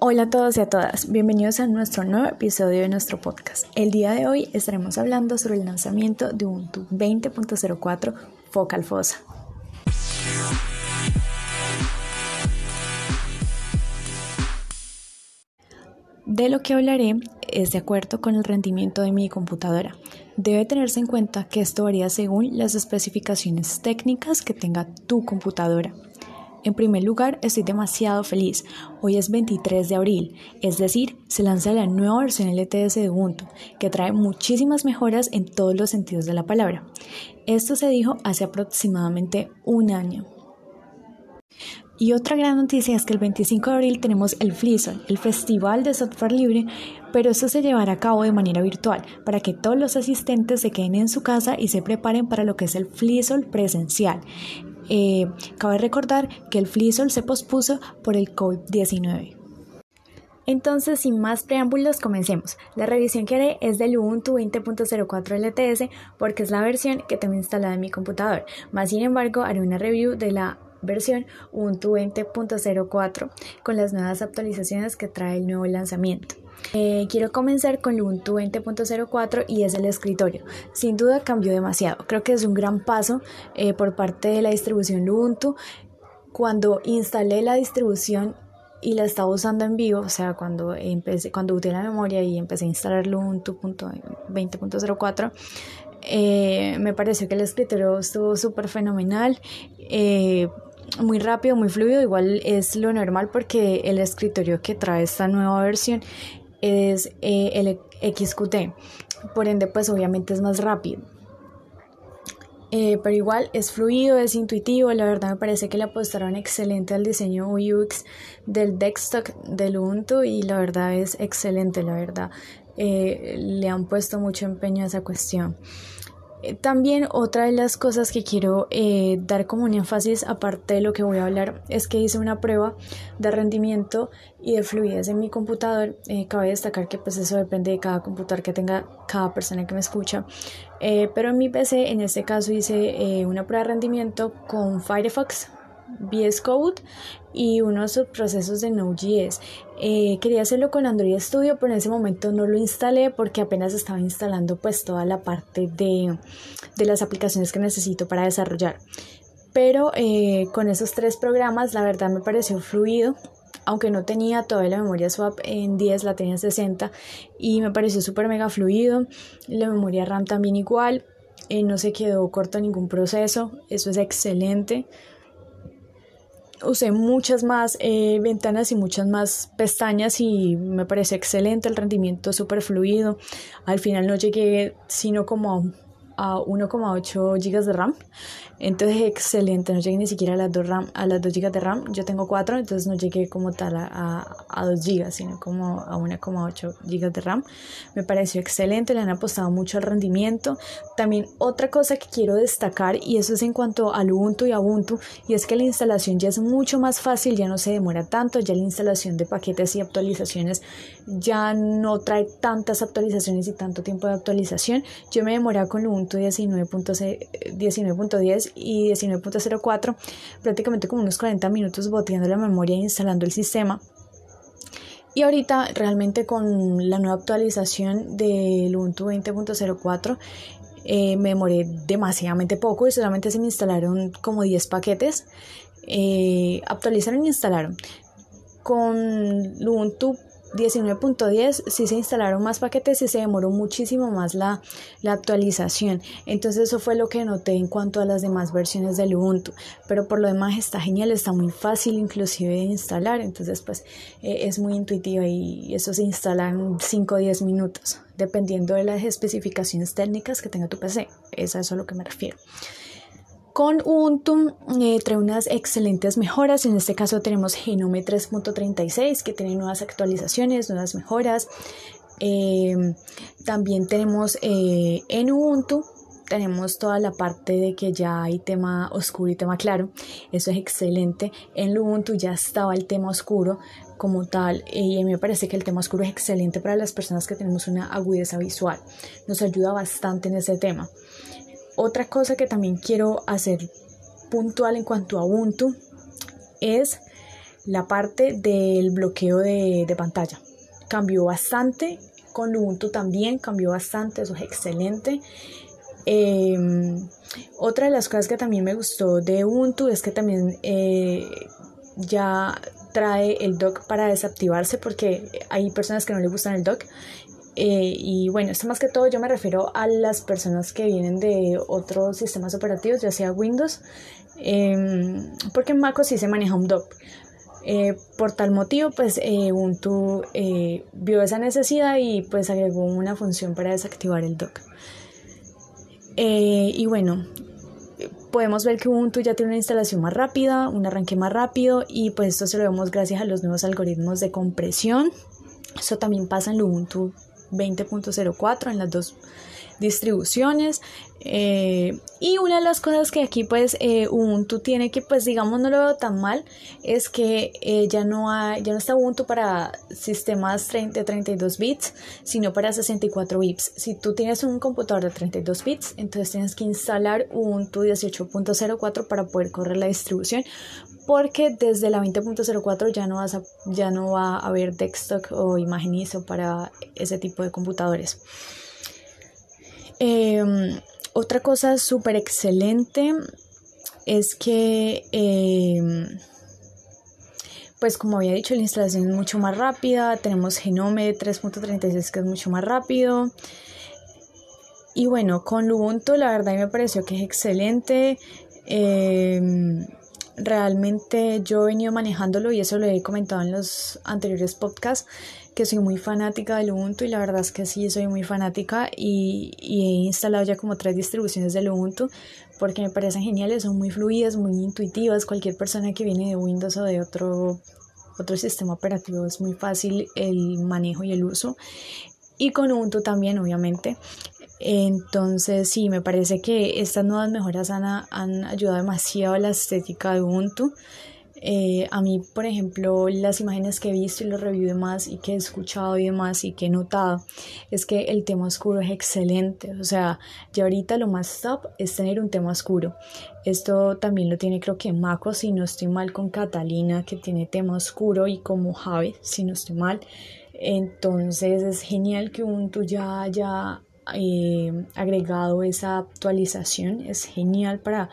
Hola a todos y a todas, bienvenidos a nuestro nuevo episodio de nuestro podcast. El día de hoy estaremos hablando sobre el lanzamiento de Ubuntu 20.04 Focal Fosa. De lo que hablaré es de acuerdo con el rendimiento de mi computadora. Debe tenerse en cuenta que esto varía según las especificaciones técnicas que tenga tu computadora. En primer lugar, estoy demasiado feliz. Hoy es 23 de abril, es decir, se lanza la nueva versión LTS de Ubuntu, que trae muchísimas mejoras en todos los sentidos de la palabra. Esto se dijo hace aproximadamente un año. Y otra gran noticia es que el 25 de abril tenemos el FLISOL, el Festival de Software Libre, pero eso se llevará a cabo de manera virtual para que todos los asistentes se queden en su casa y se preparen para lo que es el FLISOL presencial. Eh, cabe recordar que el FLISOL se pospuso por el COVID-19. Entonces, sin más preámbulos, comencemos. La revisión que haré es del Ubuntu 20.04 LTS porque es la versión que tengo instalada en mi computador. Más sin embargo, haré una review de la versión Ubuntu 20.04 con las nuevas actualizaciones que trae el nuevo lanzamiento. Eh, quiero comenzar con Ubuntu 20.04 y es el escritorio. Sin duda cambió demasiado. Creo que es un gran paso eh, por parte de la distribución Ubuntu. Cuando instalé la distribución y la estaba usando en vivo, o sea, cuando empecé, cuando la memoria y empecé a instalar Ubuntu 20.04, eh, me pareció que el escritorio estuvo súper fenomenal muy rápido, muy fluido, igual es lo normal porque el escritorio que trae esta nueva versión es eh, el XQT, por ende pues obviamente es más rápido. Eh, pero igual es fluido, es intuitivo, la verdad me parece que le apostaron excelente al diseño UX del desktop del Ubuntu y la verdad es excelente, la verdad eh, le han puesto mucho empeño a esa cuestión. Eh, también otra de las cosas que quiero eh, dar como un énfasis, aparte de lo que voy a hablar, es que hice una prueba de rendimiento y de fluidez en mi computador. Eh, cabe destacar que pues eso depende de cada computador que tenga cada persona que me escucha. pero en mi PC, en este caso, hice una prueba de rendimiento con Firefox VS Code y uno de unos procesos de Node.js. Eh, quería hacerlo con Android Studio, pero en ese momento no lo instalé porque apenas estaba instalando pues toda la parte de, de las aplicaciones que necesito para desarrollar. Pero eh, con esos tres programas la verdad me pareció fluido aunque no tenía toda la memoria swap en 10, la tenía 60 y me pareció súper mega fluido. La memoria RAM también igual, eh, no se quedó corto ningún proceso, eso es excelente usé muchas más eh, ventanas y muchas más pestañas y me parece excelente el rendimiento súper fluido al final no llegué sino como a 1,8 GB de RAM. Entonces, excelente, no llegué ni siquiera a las 2, RAM, a las 2 GB de RAM. Yo tengo 4, entonces no llegué como tal a, a, 2 GB, sino como a 1,8 GB de RAM. Me pareció excelente, le han apostado mucho al rendimiento. También otra cosa que quiero destacar, y eso es en cuanto al Ubuntu y Ubuntu, y es que la instalación ya es mucho más fácil, ya no se demora tanto, ya la instalación de paquetes y actualizaciones ya no trae tantas actualizaciones y tanto tiempo de actualización. Yo me demoré con Ubuntu 19.10 y 19.04, prácticamente como unos 40 minutos boteando la memoria e instalando el sistema. Y ahorita realmente con la nueva actualización del Ubuntu 20.04 eh, me demoré demasiadamente poco y solamente se me instalaron como 10 paquetes. Eh, actualizaron y instalaron. Con Ubuntu 19.10 si se instalaron más paquetes y se demoró muchísimo más la, actualización. Entonces eso fue lo que noté en cuanto a las demás versiones del Ubuntu. Pero por lo demás está genial, está muy fácil inclusive de instalar. Entonces pues eh, es muy intuitivo y eso se instala en 5 o 10 minutos, dependiendo de las especificaciones técnicas que tenga tu PC. Es a eso a lo que me refiero con Ubuntu eh, trae unas excelentes mejoras. En este caso tenemos Genome 3.36 que tiene nuevas actualizaciones, nuevas mejoras. Em, también tenemos eh, en Ubuntu tenemos toda la parte de que ya hay tema oscuro y tema claro. Eso es excelente. En Ubuntu ya estaba el tema oscuro como tal eh, y a mí me parece que el tema oscuro es excelente para las personas que tenemos una agudeza visual. Nos ayuda bastante en ese tema. Otra cosa que también quiero hacer puntual en cuanto a Ubuntu es la parte del bloqueo de, pantalla. Cambió bastante, con Ubuntu también cambió bastante, eso es excelente. Em, otra de las cosas que también me gustó de Ubuntu es que también eh, ya trae el dock para desactivarse porque hay personas que no le gustan el dock eh, y bueno, esto más que todo yo me refiero a las personas que vienen de otros sistemas operativos, ya sea Windows, em, porque en MacOS sí se maneja un dock. Eh, por tal motivo, pues eh, Ubuntu vio esa necesidad y pues agregó una función para desactivar el DOC. y bueno, podemos ver que Ubuntu ya tiene una instalación más rápida, un arranque más rápido y pues esto se lo vemos gracias a los nuevos algoritmos de compresión. Eso también pasa en Ubuntu 20.04 en las dos distribuciones eh, y una de las cosas que aquí pues eh, Ubuntu tiene que pues digamos no lo veo tan mal es que eh, ya no ya no está Ubuntu para sistemas 30, 32 bits sino para 64 bits si tú tienes un computador de 32 bits entonces tienes que instalar Ubuntu 18.04 para poder correr la distribución porque desde la 20.04 ya no, vas ya no va a haber desktop o imagen ISO para ese tipo de computadores. Em, otra cosa súper excelente es que, em, pues como había dicho, la instalación es mucho más rápida, tenemos Genome 3.36 que es mucho más rápido. Y bueno, con Ubuntu la verdad me pareció que es excelente. Em, realmente yo he venido manejándolo y eso lo he comentado en los anteriores podcasts, que soy muy fanática del Ubuntu y la verdad es que sí, soy muy fanática y, he instalado ya como tres distribuciones del Ubuntu porque me parecen geniales, son muy fluidas, muy intuitivas, cualquier persona que viene de Windows o de otro otro sistema operativo es muy fácil el manejo y el uso y con Ubuntu también obviamente entonces, sí, me parece que estas nuevas mejoras han, ayudado demasiado a la estética de Ubuntu. Eh, a mí, por ejemplo, las imágenes que he visto y los reviews demás y que he escuchado y demás y que he notado es que el tema oscuro es excelente. O sea, ya ahorita lo más top es tener un tema oscuro. Esto también lo tiene creo que Mako, si no estoy mal, con Catalina, que tiene tema oscuro, y como Javi, si no estoy mal. Entonces es genial que Ubuntu ya haya eh, agregado esa actualización es genial para,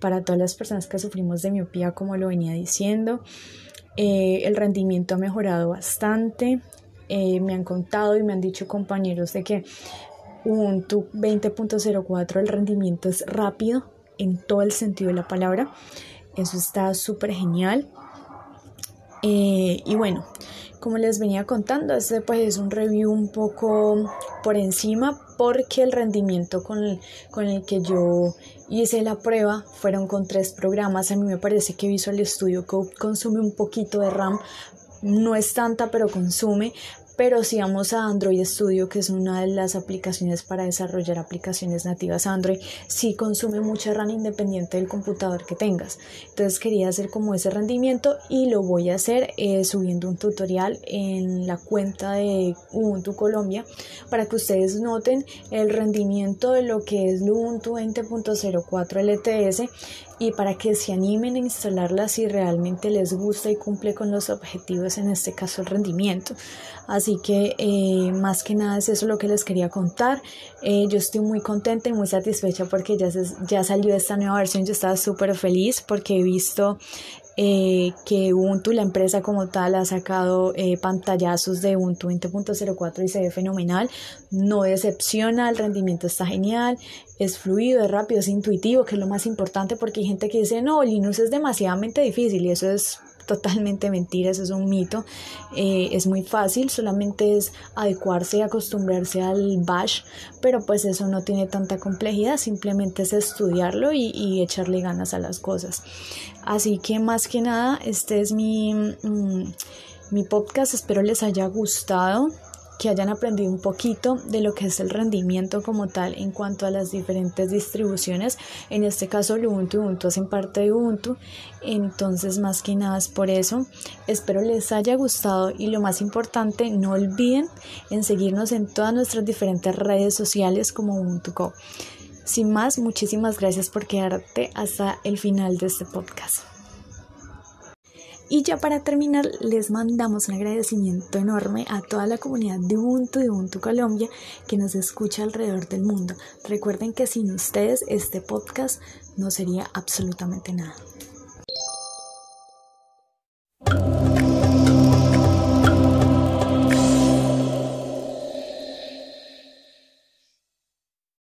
para todas las personas que sufrimos de miopía, como lo venía diciendo. Eh, el rendimiento ha mejorado bastante. Eh, me han contado y me han dicho compañeros de que un 20.04 el rendimiento es rápido en todo el sentido de la palabra. Eso está súper genial. y bueno, como les venía contando, este pues es un review un poco por encima porque el rendimiento con el, que yo hice la prueba fueron con tres programas. A mí me parece que Visual Studio Code consume un poquito de RAM, no es tanta, pero consume, pero si vamos a Android Studio, que es una de las aplicaciones para desarrollar aplicaciones nativas Android, sí consume mucha RAM independiente del computador que tengas. Entonces quería hacer como ese rendimiento y lo voy a hacer eh, subiendo un tutorial en la cuenta de Ubuntu Colombia para que ustedes noten el rendimiento de lo que es Ubuntu 20.04 LTS y para que se animen a instalarla si realmente les gusta y cumple con los objetivos, en este caso el rendimiento. Así que eh, más que nada es eso lo que les quería contar. Eh, yo estoy muy contenta y muy satisfecha porque ya, ya salió esta nueva versión. Yo estaba súper feliz porque he visto eh, que Ubuntu, la empresa como tal, ha sacado eh, pantallazos de Ubuntu 20.04 y se ve fenomenal. No decepciona, el rendimiento está genial, es fluido, es rápido, es intuitivo, que es lo más importante porque hay gente que dice, no, Linux es demasiadamente difícil y eso es totalmente mentira, eso es un mito. Eh, es muy fácil, solamente es adecuarse y acostumbrarse al bash, pero pues eso no tiene tanta complejidad, simplemente es estudiarlo y, echarle ganas a las cosas. Así que más que nada, este es mi, mm, mi podcast, espero les haya gustado que hayan aprendido un poquito de lo que es el rendimiento como tal en cuanto a las diferentes distribuciones. En este caso, Ubuntu y Ubuntu hacen parte de Ubuntu. Entonces, más que nada es por eso. Espero les haya gustado y lo más importante, no olviden en seguirnos en todas nuestras diferentes redes sociales como Ubuntu Co. Sin más, muchísimas gracias por quedarte hasta el final de este podcast. Y ya para terminar, les mandamos un agradecimiento enorme a toda la comunidad de Ubuntu de Ubuntu Colombia que nos escucha alrededor del mundo. Recuerden que sin ustedes este podcast no sería absolutamente nada.